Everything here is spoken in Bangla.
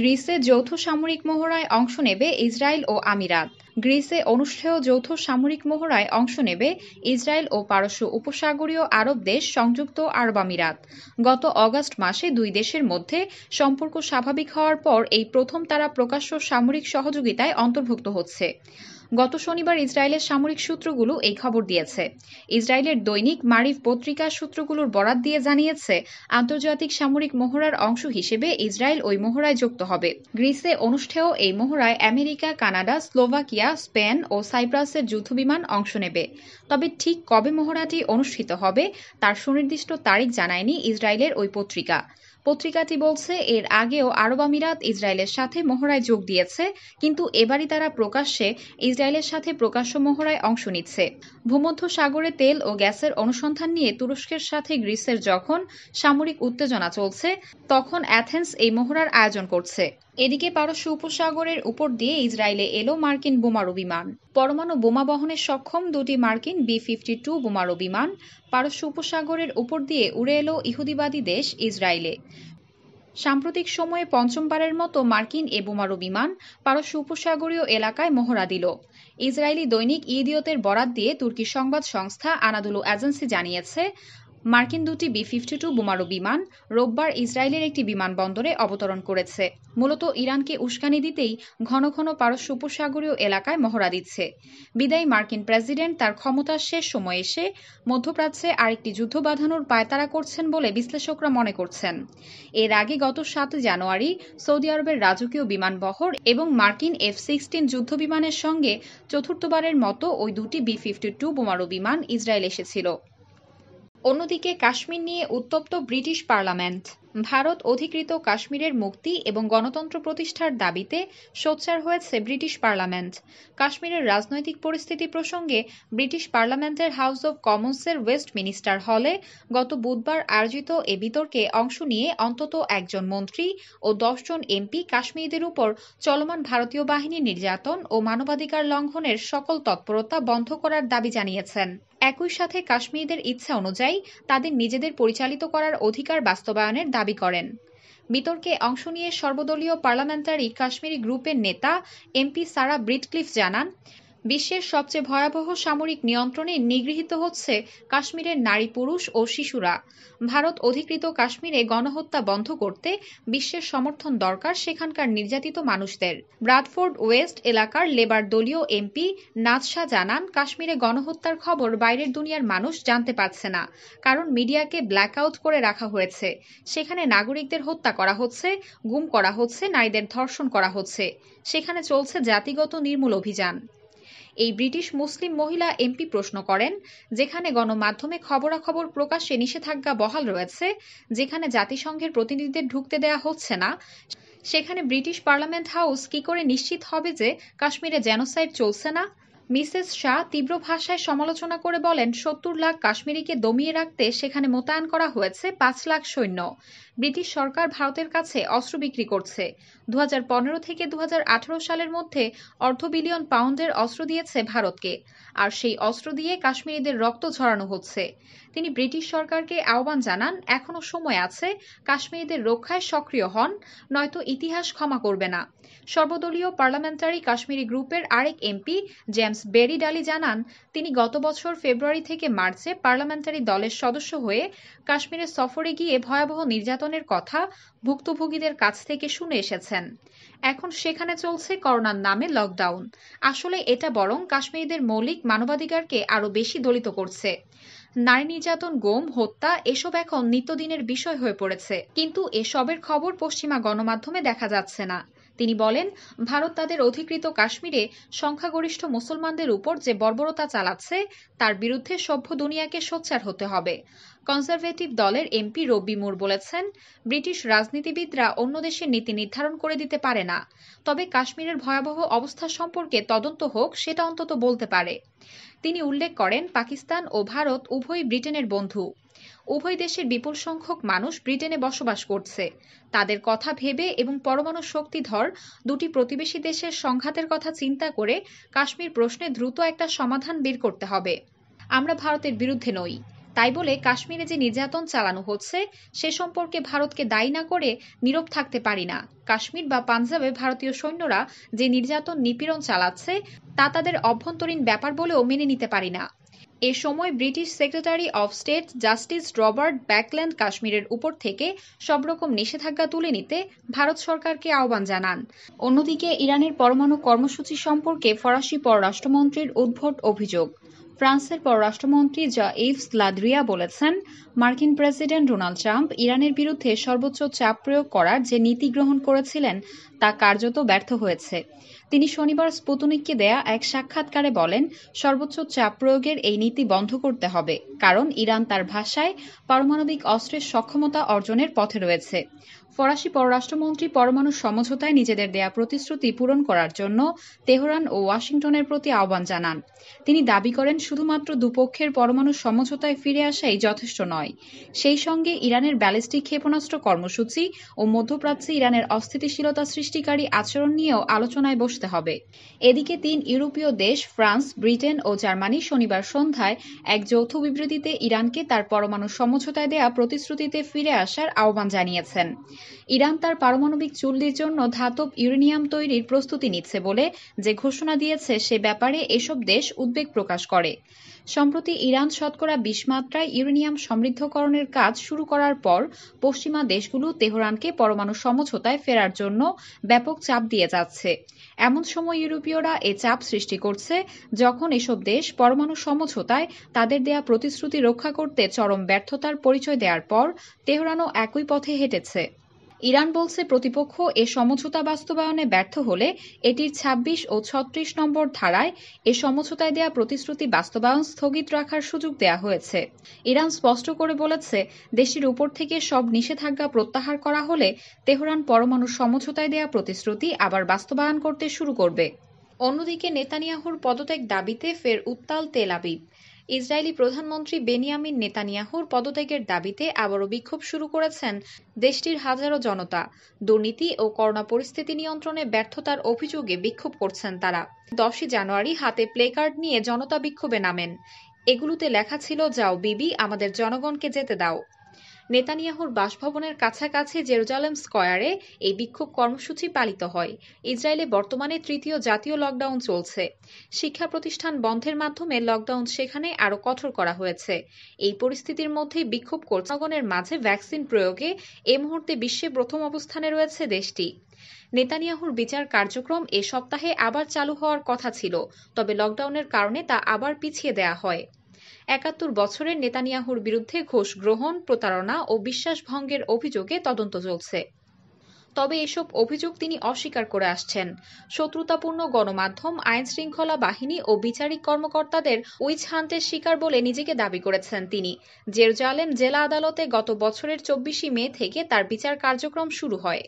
গ্রিসে যৌথ সামরিক মহড়ায় অংশ নেবে ইসরায়েল ও আমিরাত গ্রিসে অনুষ্ঠেয় যৌথ সামরিক মহড়ায় অংশ নেবে ইসরায়েল ও পারস্য উপসাগরীয় আরব দেশ সংযুক্ত আরব আমিরাত গত অগাস্ট মাসে দুই দেশের মধ্যে সম্পর্ক স্বাভাবিক হওয়ার পর এই প্রথম তারা প্রকাশ্য সামরিক সহযোগিতায় অন্তর্ভুক্ত হচ্ছে গত শনিবার ইসরায়েলের সামরিক সূত্রগুলো এই খবর দিয়েছে ইসরায়েলের দৈনিক মারিফ পত্রিকা সূত্রগুলোর বরাত দিয়ে জানিয়েছে আন্তর্জাতিক সামরিক মহড়ার অংশ হিসেবে ইসরায়েল ওই মহড়ায় যুক্ত হবে গ্রিসে অনুষ্ঠেয় এই মহড়ায় আমেরিকা কানাডা স্লোভাকিয়া স্পেন ও সাইপ্রাসের যুদ্ধবিমান অংশ নেবে তবে ঠিক কবে মহড়াটি অনুষ্ঠিত হবে তার সুনির্দিষ্ট তারিখ জানায়নি ইসরায়েলের ওই পত্রিকা পত্রিকাটি বলছে এর আগেও আরব আমিরাত ইসরায়েলের সাথে মহড়ায় যোগ দিয়েছে কিন্তু এবারই তারা প্রকাশ্যে ইসরায়েলের সাথে প্রকাশ্য মহড়ায় অংশ নিচ্ছে ভূমধ্য সাগরে তেল ও গ্যাসের অনুসন্ধান নিয়ে তুরস্কের সাথে গ্রিসের যখন সামরিক উত্তেজনা চলছে তখন অ্যাথেন্স এই মহড়ার আয়োজন করছে এদিকে পারস্য উপসাগরের উপর দিয়ে ইসরায়েলে এলো মার্কিন বোমারু বিমান পরমাণু বোমা বহনে সক্ষম দুটি মার্কিন বি ফিফটি টু বোমারু বিমান পারস্য উপসাগরের উপর দিয়ে উড়ে এলো ইহুদিবাদী দেশ ইসরায়েলে সাম্প্রতিক সময়ে পঞ্চমবারের মতো মার্কিন এ বোমারু বিমান পারস্য উপসাগরীয় এলাকায় মহড়া দিল ইসরায়েলি দৈনিক ইদিয়তের বরাত দিয়ে তুর্কি সংবাদ সংস্থা আনাদুলু এজেন্সি জানিয়েছে মার্কিন দুটি বি ফিফটি টু বোমারু বিমান রোববার ইসরায়েলের একটি বিমানবন্দরে অবতরণ করেছে মূলত ইরানকে উস্কানি দিতেই ঘন ঘন পারস্য উপসাগরীয় এলাকায় মহড়া দিচ্ছে বিদায়ী মার্কিন প্রেসিডেন্ট তার ক্ষমতার শেষ সময় এসে মধ্যপ্রাচ্যে আরেকটি যুদ্ধ বাঁধানোর পায়তারা করছেন বলে বিশ্লেষকরা মনে করছেন এর আগে গত সাত জানুয়ারি সৌদি আরবের রাজকীয় বিমান বহর এবং মার্কিন এফ সিক্সটিন যুদ্ধ বিমানের সঙ্গে চতুর্থবারের মতো ওই দুটি বি ফিফটি টু বোমারু বিমান ইসরায়েল এসেছিল অন্যদিকে কাশ্মীর নিয়ে উত্তপ্ত ব্রিটিশ পার্লামেন্ট ভারত অধিকৃত কাশ্মীরের মুক্তি এবং গণতন্ত্র প্রতিষ্ঠার দাবিতে সোচ্চার হয়েছে ব্রিটিশ পার্লামেন্ট কাশ্মীরের রাজনৈতিক পরিস্থিতি প্রসঙ্গে ব্রিটিশ পার্লামেন্টের হাউস অব কমন্সের মিনিস্টার হলে গত বুধবার আয়োজিত এ বিতর্কে অংশ নিয়ে অন্তত একজন মন্ত্রী ও দশজন এমপি কাশ্মীরদের উপর চলমান ভারতীয় বাহিনীর নির্যাতন ও মানবাধিকার লঙ্ঘনের সকল তৎপরতা বন্ধ করার দাবি জানিয়েছেন একই সাথে কাশ্মীরদের ইচ্ছা অনুযায়ী তাদের নিজেদের পরিচালিত করার অধিকার বাস্তবায়নের দাবি করেন বিতর্কে অংশ নিয়ে সর্বদলীয় পার্লামেন্টারি কাশ্মীরি গ্রুপের নেতা এমপি সারা ব্রিটক্লিফ জানান বিশ্বের সবচেয়ে ভয়াবহ সামরিক নিয়ন্ত্রণে নিগৃহীত হচ্ছে কাশ্মীরের নারী পুরুষ ও শিশুরা ভারত অধিকৃত কাশ্মীরে গণহত্যা বন্ধ করতে বিশ্বের সমর্থন দরকার সেখানকার নির্যাতিত মানুষদের ব্রাডফোর্ড ওয়েস্ট এলাকার লেবার দলীয় এমপি নাজশা জানান কাশ্মীরে গণহত্যার খবর বাইরের দুনিয়ার মানুষ জানতে পারছে না কারণ মিডিয়াকে ব্ল্যাক আউট করে রাখা হয়েছে সেখানে নাগরিকদের হত্যা করা হচ্ছে গুম করা হচ্ছে নারীদের ধর্ষণ করা হচ্ছে সেখানে চলছে জাতিগত নির্মূল অভিযান এই ব্রিটিশ মুসলিম মহিলা এমপি প্রশ্ন করেন যেখানে গণমাধ্যমে খবরাখবর প্রকাশে নিষেধাজ্ঞা বহাল রয়েছে যেখানে জাতিসংঘের প্রতিনিধিদের ঢুকতে দেয়া হচ্ছে না সেখানে ব্রিটিশ পার্লামেন্ট হাউস কি করে নিশ্চিত হবে যে কাশ্মীরে জেনোসাইড চলছে না মিসেস শাহ তীব্র ভাষায় সমালোচনা করে বলেন সত্তর লাখ কাশ্মীরিকে দমিয়ে রাখতে সেখানে মোতায়েন করা হয়েছে পাঁচ লাখ সৈন্য ব্রিটিশ সরকার ভারতের কাছে অস্ত্র বিক্রি করছে দু থেকে দু সালের মধ্যে অর্ধ বিলিয়ন পাউন্ডের অস্ত্র দিয়েছে ভারতকে আর সেই অস্ত্র দিয়ে কাশ্মীরিদের রক্ত ঝরানো হচ্ছে তিনি ব্রিটিশ সরকারকে আহ্বান জানান এখনো সময় আছে কাশ্মীরিদের রক্ষায় সক্রিয় হন নয়তো ইতিহাস ক্ষমা করবে না সর্বদলীয় পার্লামেন্টারি কাশ্মীরি গ্রুপের আরেক এমপি জেমস বেরি ডালি জানান তিনি গত বছর ফেব্রুয়ারি থেকে মার্চে পার্লামেন্টারি দলের সদস্য হয়ে কাশ্মীরে সফরে গিয়ে ভয়াবহ নির্যাতনের কথা ভুক্তভোগীদের কাছ থেকে শুনে এসেছেন এখন সেখানে চলছে করোনার নামে লকডাউন আসলে এটা বরং কাশ্মীরিদের মৌলিক মানবাধিকারকে আরও বেশি দলিত করছে নারী নির্যাতন গোম হত্যা এসব এখন নিত্যদিনের বিষয় হয়ে পড়েছে কিন্তু এসবের খবর পশ্চিমা গণমাধ্যমে দেখা যাচ্ছে না তিনি বলেন ভারত তাদের অধিকৃত কাশ্মীরে সংখ্যাগরিষ্ঠ মুসলমানদের উপর যে বর্বরতা চালাচ্ছে তার বিরুদ্ধে সভ্য দুনিয়াকে সোচ্চার হতে হবে কনজারভেটিভ দলের এমপি রবি মুর বলেছেন ব্রিটিশ রাজনীতিবিদরা অন্য দেশের নীতি নির্ধারণ করে দিতে পারে না তবে কাশ্মীরের ভয়াবহ অবস্থা সম্পর্কে তদন্ত হোক সেটা অন্তত বলতে পারে তিনি উল্লেখ করেন পাকিস্তান ও ভারত উভয়ই ব্রিটেনের বন্ধু উভয় দেশের বিপুল সংখ্যক মানুষ ব্রিটেনে বসবাস করছে তাদের কথা ভেবে এবং পরমাণু শক্তিধর দুটি প্রতিবেশী দেশের সংঘাতের কথা চিন্তা করে কাশ্মীর প্রশ্নে দ্রুত একটা সমাধান বের করতে হবে আমরা ভারতের বিরুদ্ধে নই তাই বলে কাশ্মীরে যে নির্যাতন চালানো হচ্ছে সে সম্পর্কে ভারতকে দায়ী না করে নীরব থাকতে পারি না কাশ্মীর বা পাঞ্জাবে ভারতীয় সৈন্যরা যে নির্যাতন নিপীড়ন চালাচ্ছে তা তাদের অভ্যন্তরীণ ব্যাপার বলেও মেনে নিতে পারি না এ সময় British secretary of state justice Robert Buckland কাশ্মীরের উপর থেকে সব রকম নিষেধাজ্ঞা তুলে নিতে ভারত সরকারকে আহ্বান জানান অন্যদিকে ইরানের পরমাণু কর্মসূচি সম্পর্কে ফরাসি পররাষ্ট্রমন্ত্রীর উদ্ভট অভিযোগ ফ্রান্সের পররাষ্ট্রমন্ত্রী জা ইভস লাদ্রিয়া বলেছেন মার্কিন প্রেসিডেন্ট ডোনাল্ড ট্রাম্প ইরানের বিরুদ্ধে সর্বোচ্চ চাপ প্রয়োগ করার যে নীতি গ্রহণ করেছিলেন তা কার্যত ব্যর্থ হয়েছে তিনি শনিবার স্পুতনিককে দেয়া এক সাক্ষাৎকারে বলেন সর্বোচ্চ চাপ প্রয়োগের এই নীতি বন্ধ করতে হবে কারণ ইরান তার ভাষায় পারমাণবিক অস্ত্রের সক্ষমতা অর্জনের পথে রয়েছে ফরাসি পররাষ্ট্রমন্ত্রী পরমাণু সমঝোতায় নিজেদের দেয়া প্রতিশ্রুতি পূরণ করার জন্য তেহরান ও ওয়াশিংটনের প্রতি আহ্বান জানান তিনি দাবি করেন শুধুমাত্র দুপক্ষের পরমাণু সমঝোতায় ফিরে আসাই যথেষ্ট নয় সেই সঙ্গে ইরানের ব্যালিস্টিক ক্ষেপণাস্ত্র কর্মসূচি ও মধ্যপ্রাচ্যে ইরানের অস্থিতিশীলতা সৃষ্টিকারী আচরণ নিয়েও আলোচনায় বসতে হবে এদিকে তিন ইউরোপীয় দেশ ফ্রান্স ব্রিটেন ও জার্মানি শনিবার সন্ধ্যায় এক যৌথ বিবৃতিতে ইরানকে তার পরমাণু সমঝোতায় দেয়া প্রতিশ্রুতিতে ফিরে আসার আহ্বান জানিয়েছেন ইরান তার পারমাণবিক চুল্লির জন্য ধাতব ইউরেনিয়াম তৈরির প্রস্তুতি নিচ্ছে বলে যে ঘোষণা দিয়েছে সে ব্যাপারে এসব দেশ উদ্বেগ প্রকাশ করে সম্প্রতি ইরান শতকরা বিশ মাত্রায় ইউরেনিয়াম সমৃদ্ধকরণের কাজ শুরু করার পর পশ্চিমা দেশগুলো তেহরানকে পরমাণু সমঝোতায় ফেরার জন্য ব্যাপক চাপ দিয়ে যাচ্ছে এমন সময় ইউরোপীয়রা এ চাপ সৃষ্টি করছে যখন এসব দেশ পরমাণু সমঝোতায় তাদের দেয়া প্রতিশ্রুতি রক্ষা করতে চরম ব্যর্থতার পরিচয় দেওয়ার পর তেহরানও একই পথে হেঁটেছে ইরান বলছে প্রতিপক্ষ এ সমঝোতা বাস্তবায়নে ব্যর্থ হলে এটির ২৬ ও ৩৬ নম্বর ধারায় এ সমঝোতায় দেয়া প্রতিশ্রুতি বাস্তবায়ন স্থগিত রাখার সুযোগ দেয়া হয়েছে ইরান স্পষ্ট করে বলেছে দেশটির উপর থেকে সব নিষেধাজ্ঞা প্রত্যাহার করা হলে তেহরান পরমাণু সমঝোতায় দেয়া প্রতিশ্রুতি আবার বাস্তবায়ন করতে শুরু করবে অন্যদিকে নেতানিয়াহুর পদত্যাগ দাবিতে ফের উত্তাল তেল আবিব ইসরায়েলি প্রধানমন্ত্রী বেনিয়ামিন নেতানিয়াহুর পদত্যাগের দাবিতে আবারও বিক্ষোভ শুরু করেছেন দেশটির হাজারো জনতা দুর্নীতি ও করোনা পরিস্থিতি নিয়ন্ত্রণে ব্যর্থতার অভিযোগে বিক্ষোভ করছেন তারা দশই জানুয়ারি হাতে প্লেকার্ড নিয়ে জনতা বিক্ষোভে নামেন এগুলোতে লেখা ছিল যাও বিবি আমাদের জনগণকে যেতে দাও নেতানিয়াহুর বাসভবনের কাছাকাছি জেরুজালেম স্কয়ারে এই বিক্ষোভ কর্মসূচি পালিত হয় ইসরায়েলে বর্তমানে তৃতীয় জাতীয় লকডাউন চলছে শিক্ষা প্রতিষ্ঠান বন্ধের মাধ্যমে লকডাউন সেখানে আরও কঠোর করা হয়েছে এই পরিস্থিতির মধ্যেই বিক্ষোভ কর্মগণের মাঝে ভ্যাকসিন প্রয়োগে এ মুহূর্তে বিশ্বে প্রথম অবস্থানে রয়েছে দেশটি নেতানিয়াহুর বিচার কার্যক্রম এ সপ্তাহে আবার চালু হওয়ার কথা ছিল তবে লকডাউনের কারণে তা আবার পিছিয়ে দেয়া হয় একাত্তর বছরের নেতানিয়াহুর বিরুদ্ধে ঘোষ গ্রহণ প্রতারণা ও বিশ্বাসভঙ্গের অভিযোগে তদন্ত চলছে তবে এসব অভিযোগ তিনি অস্বীকার করে আসছেন শত্রুতাপূর্ণ গণমাধ্যম আইন শৃঙ্খলা বাহিনী ও বিচারিক কর্মকর্তাদের উইচ হান্টের শিকার বলে নিজেকে দাবি করেছেন তিনি জেরুজালেম জেলা আদালতে গত বছরের চব্বিশে মে থেকে তার বিচার কার্যক্রম শুরু হয়